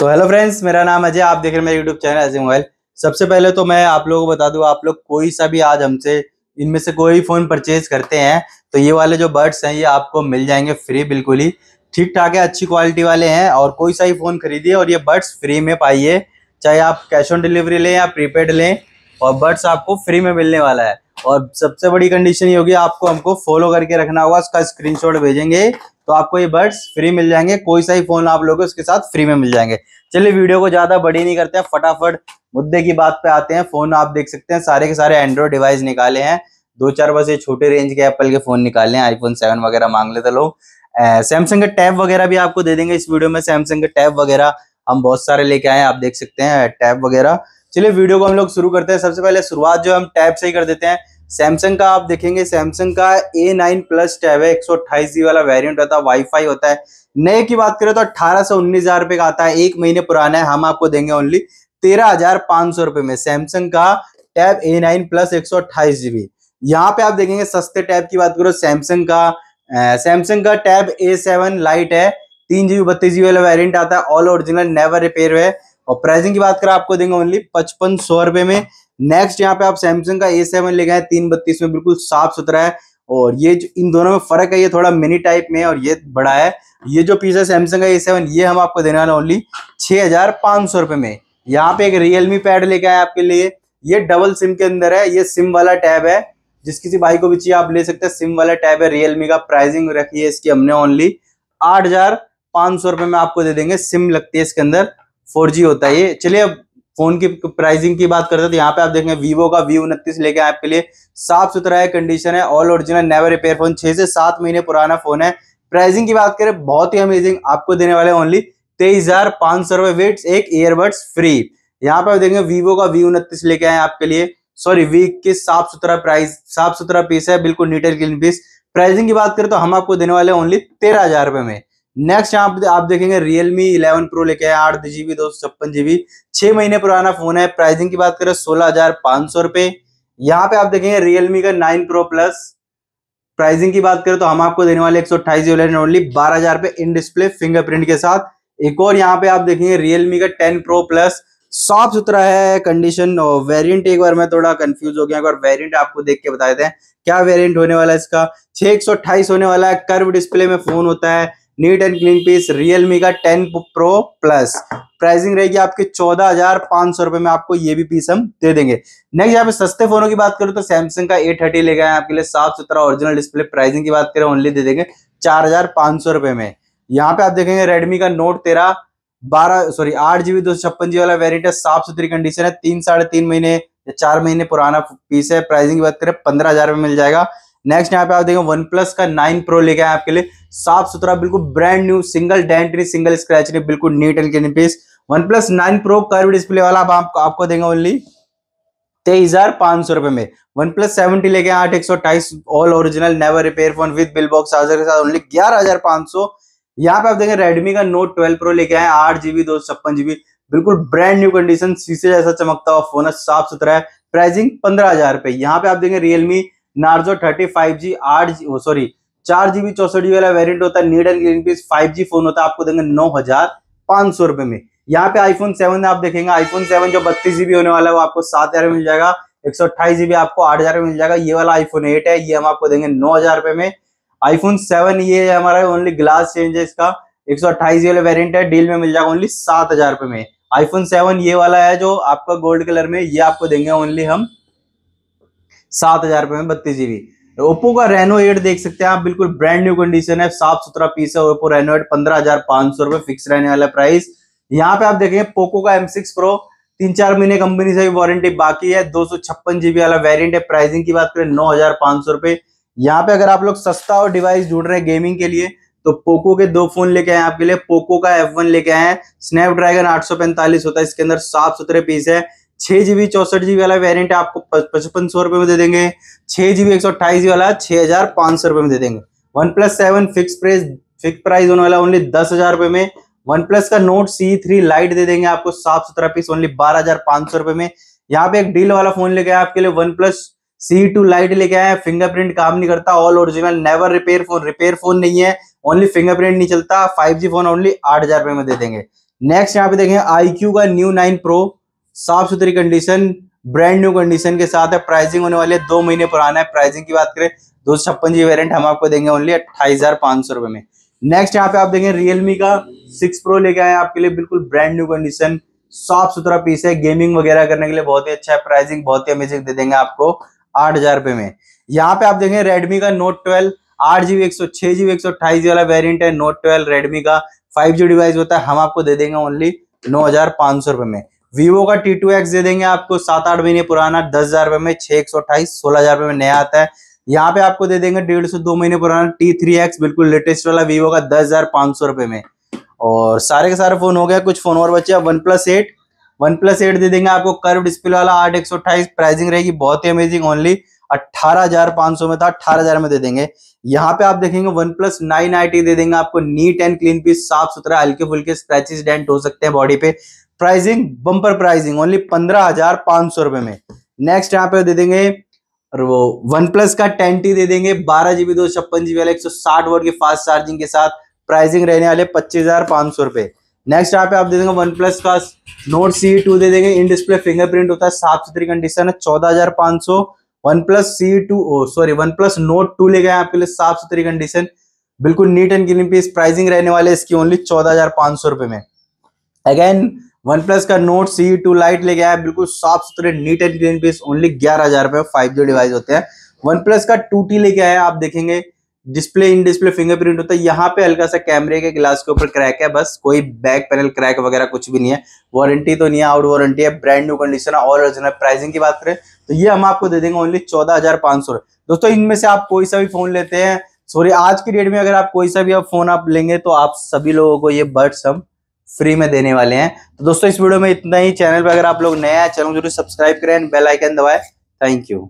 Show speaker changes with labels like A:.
A: तो hello friends मेरा नाम अजय आप देख रहे हैं मेरे यूट्यूब चैनल अजय मोबाइल सबसे पहले तो मैं आप लोगों को बता दूं आप लोग कोई सा भी आज हमसे इनमें से कोई फ़ोन परचेज करते हैं तो ये वाले जो बर्ड्स हैं ये आपको मिल जाएंगे फ्री बिल्कुल ही ठीक ठाक है अच्छी क्वालिटी वाले हैं और कोई सा ही फ़ोन खरीदिए और ये बर्ड्स फ्री में पाइए चाहे आप कैश ऑन डिलीवरी लें या प्रीपेड लें और बर्ड्स आपको फ्री में मिलने वाला है और सबसे बड़ी कंडीशन ये होगी आपको हमको फॉलो करके रखना होगा उसका स्क्रीनशॉट भेजेंगे तो आपको ये बर्ड्स फ्री मिल जाएंगे कोई सा ही फोन आप लोगे उसके साथ फ्री में मिल जाएंगे चलिए वीडियो को ज्यादा बड़ी नहीं करते हैं फटाफट मुद्दे की बात पे आते हैं फोन आप देख सकते हैं सारे के सारे एंड्रॉयड डिवाइस निकाले हैं दो चार बस ये छोटे रेंज के एप्पल के फोन निकाले हैं आईफोन सेवन वगैरह मांग लेते लोग सैमसंग के टैब वगैरह भी आपको दे देंगे इस वीडियो में सैमसंग के टैब वगैरह हम बहुत सारे लेके आए आप देख सकते हैं टैब वगैरह चलिए वीडियो को हम लोग शुरू करते हैं सबसे पहले शुरुआत जो हम टैब से ही कर देते हैं सैमसंग का आप देखेंगे सैमसंग का ए नाइन प्लस टैब है एक सौ अट्ठाईस जी वाला वेरियंट होता है वाईफाई होता है नए की बात करें तो अट्ठारह सौ उन्नीस हजार रुपए का आता है एक महीने पुराना है हम आपको देंगे ओनली तेरह हजार पांच सौ रुपए में सैमसंग का टैब ए नाइन प्लस एक सौ अट्ठाईस जीबी यहाँ पे आप देखेंगे सस्ते टैब की बात करो सैमसंग का सैमसंग का टैब ए सेवन लाइट है तीन जीबी बत्तीस जीबी वाला वेरियंट आता है ऑल ओरिजिनल नेवर रिपेयर है और प्राइसिंग की बात करें आपको देंगे ओनली पचपन सौ रुपए में नेक्स्ट यहाँ पे आप सैमसंग का ए सेवन ले गए तीन बत्तीस में बिल्कुल साफ सुथरा है और ये जो इन दोनों में फर्क है ये थोड़ा मिनी टाइप में और ये बड़ा है ये जो पीस है सैमसंग का ए सेवन ये हम आपको देने वाले ओनली छह हजार पांच सौ रुपए में यहाँ पे एक रियलमी पैड लेके आए आपके लिए ये डबल सिम के अंदर है ये सिम वाला टैब है जिस किसी भाई को भी चाहिए आप ले सकते हैं सिम वाला टैब है रियलमी का प्राइसिंग रखी है इसकी हमने ओनली आठ हजार पांच सौ रुपए में आपको दे देंगे सिम लगती है इसके अंदर फोर जी होता है ये चलिए अब फोन की प्राइसिंग की बात करते हैं तो यहाँ पे आप देखेंगे वीवो का वी उनतीस लेके आपके लिए साफ सुथरा है कंडीशन है all original never repair phone छह से सात महीने पुराना फोन है प्राइसिंग की बात करें बहुत ही अमेजिंग आपको देने वाले ओनली तेईस हजार पांच सौ रुपए वेट्स एक ईयरबड्स फ्री यहाँ पे आप देखेंगे वीवो का वी उनतीस लेके आए आपके लिए सॉरी वी के साफ सुथरा प्राइस साफ सुथरा पीस है बिल्कुल नीटर क्लीन पीस प्राइसिंग की बात करें तो हम आपको देने वाले ओनली तेरह हजार रुपए में नेक्स्ट यहाँ पे आप देखेंगे रियलमी इलेवन प्रो लेके आए आठ जीबी दो सौ छप्पन जीबी छह महीने पुराना फोन है प्राइसिंग की बात करें सोलह हजार पांच सौ रुपए यहाँ पे आप देखेंगे रियलमी का नाइन प्रो प्लस प्राइसिंग की बात करें तो हम आपको देने वाले एक सौ अट्ठाईस ओनली बारह हजार पे इन डिस्प्ले फिंगरप्रिंट के साथ एक और यहाँ पे आप देखेंगे रियलमी का टेन प्रो प्लस साफ सुथरा है कंडीशन वेरियंट वेरिएंट एक बार मैं थोड़ा कंफ्यूज हो गया और वेरिएंट आपको देख के बता देते हैं क्या वेरिएंट होने वाला है इसका छह होने वाला है कर्व डिस्प्ले में फोन होता है neat and clean piece Realme का टेन प्रो प्लस प्राइसिंग रहेगी आपके चौदह हजार पांच सौ रुपए में आपको ये भी पीस हम दे देंगे नेक्स्ट यहाँ पे सस्ते फोनों की बात करूँ तो सैमसंग का ए थर्टी ले गए आपके लिए साफ सुथरा ओरिजिनल डिस्प्ले प्राइसिंग की बात करें ओनली दे देंगे चार हजार पांच सौ रुपए में यहाँ पे आप देखेंगे रेडमी का नोट तेरह बारह सॉरी आठ जीबी दो सौ छप्पन जी वाला वेरियंट है साफ सुथरी कंडीशन है तीन साढ़े तीन महीने या चार महीने पुराना पीस है प्राइसिंग की बात करें पंद्रह हजार में मिल जाएगा नेक्स्ट यहाँ पे आप देखें वन प्लस का नाइन प्रो लेके आए आपके लिए साफ सुथरा बिल्कुल ब्रांड न्यू सिंगल डेंट नहीं सिंगल स्क्रैच नहीं बिल्कुल neat and clean piece OnePlus nine pro कर डिस्प्ले वाला आप, आपको आपको देंगे ओनली तेईस हजार पांच सौ रुपए में वन प्लस सेवेंटी लेके आठ एक सौ अट्ठाईस all original never repair phone with bill box charger के साथ ओनली ग्यारह हजार पांच सौ यहाँ पे आप देखें रेडमी का नोट ट्वेल्व प्रो लेके आए आठ जीबी दो छप्पन जीबी बिल्कुल ब्रांड न्यू कंडीशन शीशे जैसा चमकता हुआ फोन है साफ सुथरा है प्राइसिंग पंद्रह हजार रुपए यहाँ पे आप देखें Realme Narzo thirty five G आठ जी सॉरी चार जीबी चौसठ जी वाला वेरियंट होता है नीडल ग्रीन पीस फाइव जी फोन होता है आपको देंगे नौ हजार पांच सौ रुपए में यहाँ पे आईफोन सेवन आप देखेंगे आईफोन सेवन जो बत्तीस जीबी होने वाला है वो आपको सात हजार में मिल जाएगा एक सौ अट्ठाईस जीबी आपको आठ हजार में मिल जाएगा ये वाला आईफोन एट है ये हम आपको देंगे नौ हजार रुपए में आईफोन सेवन ये हमारा ओनली ग्लास चेंज है इसका एक सौ अट्ठाईस वाला वेरियंट है डील में मिल जाएगा ओनली सात हजार रुपए में आईफोन सेवन ये वाला है जो आपका गोल्ड कलर में ये आपको देंगे ओनली हम सात हजार रुपए में बत्तीस जीबी ओप्पो का रेनो एट देख सकते हैं आप बिल्कुल ब्रांड न्यू कंडीशन है साफ सुथरा पीस है ओप्पो रेनो एट पंद्रह हजार पांच सौ रुपए फिक्स रहने वाला प्राइस यहाँ पे आप देखेंगे पोको का एम सिक्स प्रो तीन चार महीने कंपनी से भी वारंटी बाकी है दो सौ छप्पन जीबी वाला वेरियंट है प्राइसिंग की बात करें नौ हजार पांच सौ रुपए यहाँ पे अगर आप लोग सस्ता और डिवाइस ढूंढ रहे हैं गेमिंग के लिए तो पोको के दो फोन लेके आए आपके लिए पोको का एफ वन लेके आए स्नैपड्रैगन आठ सौ पैंतालीस होता है इसके अंदर साफ सुथरे पीस है छह जीबी चौसठ जीबी वाला वेरियंट आपको पचपन सौ रुपए में दे देंगे छह जीबी एक सौ अट्ठाईस जी वाला छह हजार पांच सौ रुपए में दे देंगे OnePlus seven fix price fix price होने वाला ओनली दस हजार रुपए में वन प्लस का नोट सी थ्री लाइट दे देंगे आपको साफ सुथरा पीस ओनली बारह हजार पांच सौ रुपए में यहाँ पे एक डील वाला फोन लेके आया आपके लिए OnePlus C two lite लेके आया फिंगरप्रिंट काम नहीं करता all original never repair phone repair phone नहीं है ओनली फिंगरप्रिंट नहीं चलता फाइव जी फोन ओनली आठ हजार रुपए में दे देंगे नेक्स्ट यहाँ पे देखें आई क्यू का न्यू नाइन प्रो साफ सुथरी कंडीशन ब्रांड न्यू कंडीशन के साथ है प्राइसिंग होने वाली है दो महीने पुराना है प्राइसिंग की बात करें दो सौ छप्पन जी वेरियंट हम आपको देंगे ओनली अट्ठाईस हजार पांच सौ रुपए में नेक्स्ट यहाँ पे आप देखें रियलमी का सिक्स प्रो लेके आए आपके लिए बिल्कुल ब्रांड न्यू कंडीशन साफ सुथरा पीस है गेमिंग वगैरह करने के लिए बहुत ही अच्छा है प्राइसिंग बहुत ही अमेजिंग दे देंगे आपको आठ हजार रुपए में यहाँ पे आप देखें रेडमी का नोट ट्वेल्व आठ जीबी एक सौ छह जीबी एक सौ अट्ठाईस वाला वेरियंट है नोट ट्वेल्व रेडमी का फाइव जी डिवाइस होता है हम आपको दे देंगे ओनली नौ हजार पांच सौ रुपए में वीवो का टी टू एक्स दे देंगे आपको सात आठ महीने पुराना दस हजार रुपए में छह एक सौ अट्ठाईस सोलह हजार रुपए में नया आता है यहाँ पे आपको दे देंगे डेढ़ सौ दो महीने पुराना टी थ्री एक्स बिल्कुल लेटेस्ट वाला वीवो का दस हजार पांच सौ रुपए में और सारे के सारे फोन हो गया कुछ फोन और बचे OnePlus eight OnePlus eight दे देंगे आपको कर्व डिस्प्ले वाला आठ एक सौ अट्ठाईस प्राइसिंग रहेगी बहुत ही अमेजिंग ओनली अट्ठारह हजार पांच सौ में था अठारह हजार में दे देंगे यहाँ पे आप देखेंगे OnePlus nine I T दे देंगे आपको नीट एंड क्लीन पीस साफ सुथरा हल्के फुल्के स्क्रेचेस डेंट हो सकते हैं बॉडी पे प्राइसिंग बम्पर प्राइसिंग ओनली पंद्रह हजार पांच सौ रुपए में नेक्स्ट यहाँ पे दे देंगे वो वन प्लस का टेन टी दे देंगे बारह जीबी दो छप्पन जीबी वाले एक सौ साठ वोट के फास्ट चार्जिंग के साथ प्राइसिंग रहने वाले पच्चीस हजार पांच सौ रुपए नेक्स्ट यहाँ पे आप दे देंगे वन प्लस का नोट सी टू दे देंगे इन डिस्प्ले फिंगरप्रिंट होता है साफ सुथरी कंडीशन है चौदह हजार पांच सौ OnePlus C two sorry OnePlus Nord two ले गए आपके लिए साफ सुथरी कंडीशन बिल्कुल neat and clean piece pricing रहने वाले इसकी ओनली चौदह हजार पांच सौ रुपए में अगेन वन प्लस का नोट सी टू लाइट लेके आया बिल्कुल साफ सुथरे neat and clean piece only ग्यारह हजार रुपए फाइव जी डिवाइस होते हैं वन प्लस का टू टी लेके आया आप देखेंगे डिस्प्ले इन डिस्प्ले फिंगरप्रिंट होता है यहाँ पे हल्का सा कैमरे के ग्लास के ऊपर क्रैक है बस कोई बैक पैनल क्रैक वगैरह कुछ भी नहीं है वारंटी तो नहीं है आउट वारंटी है ब्रांड न्यू कंडीशन है और ओरिजिनल प्राइसिंग की बात करें तो ये हम आपको दे देंगे ओनली चौदह हजार पांच सौ दोस्तों इनमें से आप कोई सा भी फोन लेते हैं सॉरी आज की डेट में अगर आप कोई सा भी आप फोन आप लेंगे तो आप सभी लोगों को ये बर्ड्स हम फ्री में देने वाले हैं तो दोस्तों इस वीडियो में इतना ही चैनल पर अगर आप लोग नया चैनल जरूर सब्सक्राइब करें बेल आइकन दबाएं थैंक यू